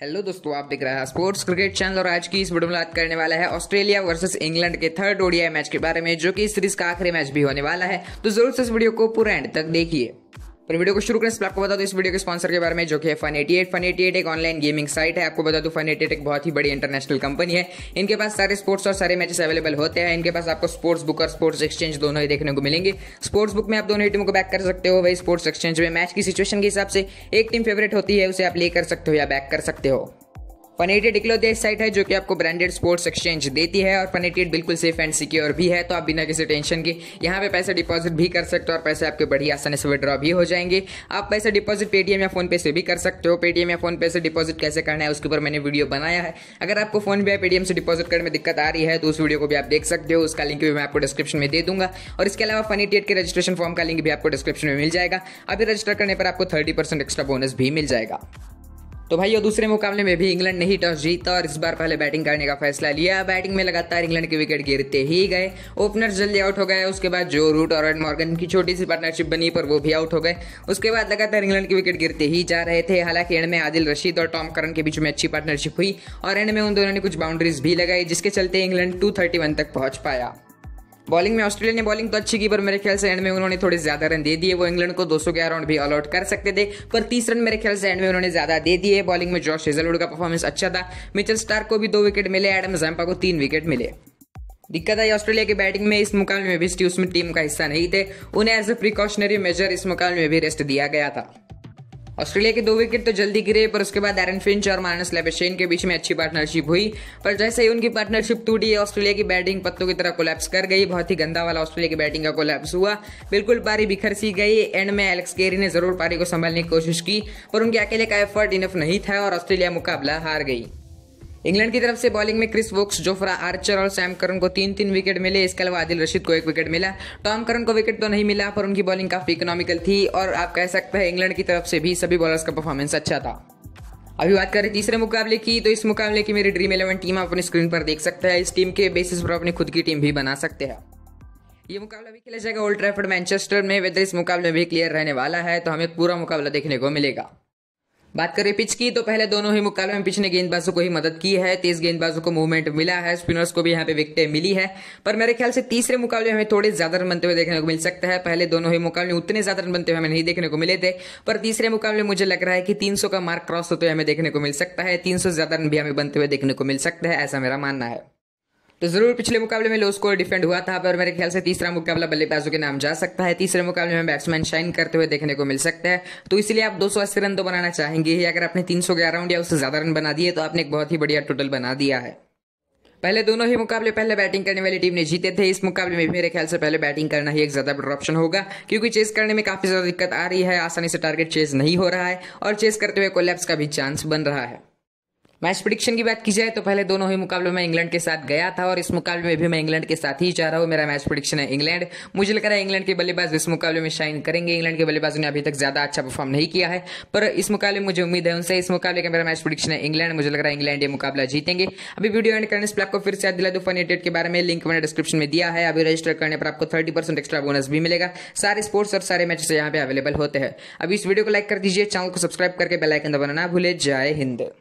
hello दोस्तों आप देख रहे हैं स्पोर्ट्स क्रिकेट चैनल और आज की इस वीडियो में बात करने वाला है ऑस्ट्रेलिया वर्सेस इंग्लैंड के थर्ड ओडीआई मैच के बारे में जो कि इस सीरीज का आखिरी मैच भी होने वाला है तो जरूर से इस वीडियो को पूरा एंड तक देखिए पर वीडियो को शुरू करने से पहले आपको बता दो इस वीडियो के स्पॉन्सर के बारे में जो कि है fun eighty eight fun eighty eight एक ऑनलाइन गेमिंग साइट है आपको बता दो फन एटी एट एक बहुत ही बड़ी इंटरनेशनल कंपनी है इनके पास सारे स्पोर्ट्स और सारे मैचेस अवेलेबल होते हैं इनके पास आपको स्पोर्ट्स बुक और स्पोर्ट्स एक्सचेंज दोनों ही देखने को मिलेंगे स्पोर्ट्स बुक में आप दोनों टीमों को बैक कर सकते हो वही स्पोर्ट्स एक्सचेंज में मैच की सिचुएशन के हिसाब से एक टीम फेवरेट होती है उसे आप ले कर सकते हो या बैक कर सकते हो पनेटेड इकलौती ऐसी साइट है जो कि आपको ब्रांडेड स्पोर्ट्स एक्सचेंज देती है और पनेटेड बिल्कुल सेफ एंड सिक्योर भी है तो आप बिना किसी टेंशन के यहाँ पे पैसे डिपॉजिट भी कर सकते हो और पैसे आपके बड़ी आसानी से विड्रॉ भी हो जाएंगे आप पैसे डिपॉजिट पेटीएम या फोन पे से भी कर सकते हो पेटीएम या फोन पे से डिपॉजिट कैसे करना है उसके ऊपर मैंने वीडियो बनाया है अगर आपको फोन पे पेटीएम से डिपॉजिट करने में दिक्कत आ रही है तो उस वीडियो को भी आप देख सकते हो उसका लिंक भी मैं आपको डिस्क्रिप्शन में दे दूंगा और इसके अलावा फनीटेड के रजिस्ट्रेशन फॉर्म का लिंक भी आपको डिस्क्रिप्शन में मिल जाएगा अभी रजिस्टर करने पर आपको थर्टी एक्स्ट्रा बोनस भी मिल जाएगा तो भाई दूसरे मुकाबले में भी इंग्लैंड ने ही टॉस जीता और इस बार पहले बैटिंग करने का फैसला लिया बैटिंग में लगातार इंग्लैंड के विकेट गिरते ही गए ओपनर जल्दी आउट हो गए उसके बाद जो रूट और मॉर्गन की छोटी सी पार्टनरशिप बनी पर वो भी आउट हो गए उसके बाद लगातार इंग्लैंड के विकेट गिरते ही जा रहे थे हालांकि एंड में आदिल रशीद और टॉम करन के बीच में अच्छी पार्टनरशिप हुई और एंड में उन दोनों ने कुछ बाउंड्रीज भी लगाई जिसके चलते इंग्लैंड टू तक पहुंच पाया बॉलिंग में ऑस्ट्रेलिया ने बॉलिंग तो अच्छी की पर मेरे ख्याल से एंड में उन्होंने थोड़े ज्यादा रन दे दिए वो इंग्लैंड को 211 रन भी ऑल आउट कर सकते थे पर तीस रन मेरे ख्याल से एंड में उन्होंने ज्यादा दे दिए बॉलिंग में जॉश हेजलवुड का परफॉर्मेंस अच्छा था मिचल स्टार को भी दो विकेट मिले एडम जैम्पा को तीन विकेट मिले दिक्कत आई ऑस्ट्रेलिया की बैटिंग में इस मुकाबले में भी स्टीव स्मिथ टीम का हिस्सा नहीं थे उन्हें एज ए प्रिकॉशनरी मेजर इस मुकाबले में भी रेस्ट दिया गया था ऑस्ट्रेलिया के दो विकेट तो जल्दी गिरे पर उसके बाद एरन फिंच और माइनस लेबेशेन के बीच में अच्छी पार्टनरशिप हुई पर जैसे ही उनकी पार्टनरशिप टूटी ऑस्ट्रेलिया की बैटिंग पत्तों की तरह कोलैप्स कर गई बहुत ही गंदा वाला ऑस्ट्रेलिया की बैटिंग का कोलैप्स हुआ बिल्कुल पारी बिखर सी गई एंड में एलेक्स केरी ने जरूर पारी को संभालने की कोशिश की पर उनके अकेले का एफर्ट इनफ नहीं था और ऑस्ट्रेलिया मुकाबला हार गई इंग्लैंड की तरफ से बॉलिंग में क्रिस वोक्स जोफ्रा आर्चर और सैम करन को तीन तीन विकेट मिले इसके अलावा आदिल रशीद को एक विकेट मिला टॉम करन को विकेट तो नहीं मिला पर उनकी बॉलिंग काफी इकोनॉमिकल थी और आप कह सकते हैं इंग्लैंड की तरफ से भी सभी बॉलर्स का परफॉर्मेंस अच्छा था अभी बात करें तीसरे मुकाबले की तो इस मुकाबले की मेरी ड्रीम इलेवन टीम आप अपनी स्क्रीन पर देख सकते हैं इस टीम के बेसिस पर अपनी खुद की टीम भी बना सकते हैं ये मुकाबला भी खेला जाएगा ओल्ड ट्रैफर्ड मैनचेस्टर में वेदर इस मुकाबले भी क्लियर रहने वाला है तो हमें पूरा मुकाबला देखने को मिलेगा बात करें पिच की तो पहले दोनों ही मुकाबले में पिच ने गेंदबाजों को ही मदद की है तेज गेंदबाजों को मूवमेंट मिला है स्पिनर्स को भी यहाँ पे विकटें मिली है पर मेरे ख्याल से तीसरे मुकाबले हमें थोड़े ज्यादा रन बनते हुए देखने को मिल सकता है पहले दोनों ही मुकाबले उतने ज्यादा रन बनते हुए हमें नहीं देखने को मिले थे पर तीसरे मुकाबले मुझे लग रहा है कि तीन का मार्क क्रॉस होते हुए हमें देखने को मिल सकता है तीन ज्यादा रन भी हमें बनते हुए देखने को मिल सकता है ऐसा मेरा मानना है तो जरूर पिछले मुकाबले में लो स्कोर डिफेंड हुआ था पर मेरे ख्याल से तीसरा मुकाबला बल्लेबाजों के नाम जा सकता है तीसरे मुकाबले में बैट्समैन शाइन करते हुए देखने को मिल सकता है तो इसलिए आप दो रन तो बनाना चाहेंगे ही अगर आपने तीन सौ राउंड या उससे ज्यादा रन बना दिए तो आपने एक बहुत ही बढ़िया टोटल बना दिया है पहले दोनों ही मुकाबले पहले बैटिंग करने वाली टीम ने जीते थे इस मुकाबले में मेरे ख्याल से पहले बैटिंग करना ही एक ज़्यादा बड़ा ऑप्शन होगा क्योंकि चेस करने में काफ़ी ज़्यादा दिक्कत आ रही है आसानी से टारगेट चेस नहीं हो रहा है और चेस करते हुए कोलैप्स का भी चांस बन रहा है मैच प्रिडिक्शन की बात की जाए तो पहले दोनों ही मुकाबलों में इंग्लैंड के साथ गया था और इस मुकाबले में भी मैं इंग्लैंड के साथ ही जा रहा हूँ मेरा मैच प्रिडिक्शन है इंग्लैंड मुझे लग रहा है इंग्लैंड के बल्लेबाज इस मुकाबले में शाइन करेंगे इंग्लैंड के बल्लेबाजों ने अभी तक ज्यादा अच्छा परफॉर्म नहीं किया है पर इस मुकाबले में मुझे उम्मीद है उनसे इस मुकाबले का मेरा मैच प्रिडिक्शन है इंग्लैंड मुझे लग रहा है इंग्लैंड ये मुकाबला जीतेंगे अभी वीडियो एंड करने से आपको फिर से दिला दो फन के बारे में लिंक मैंने डिस्क्रिप्शन में दिया है अभी रजिस्टर करने पर आपको थर्टी परसेंट एक्स्ट्रा बोनस भी मिलेगा सारे स्पोर्ट्स और सारे मैचेस यहाँ पे अवेलेबल होते हैं अभी इस वीडियो को लाइक कर दीजिए चैनल को सब्सक्राइब करके बेलाइकन दबाना ना भूले जय हिंद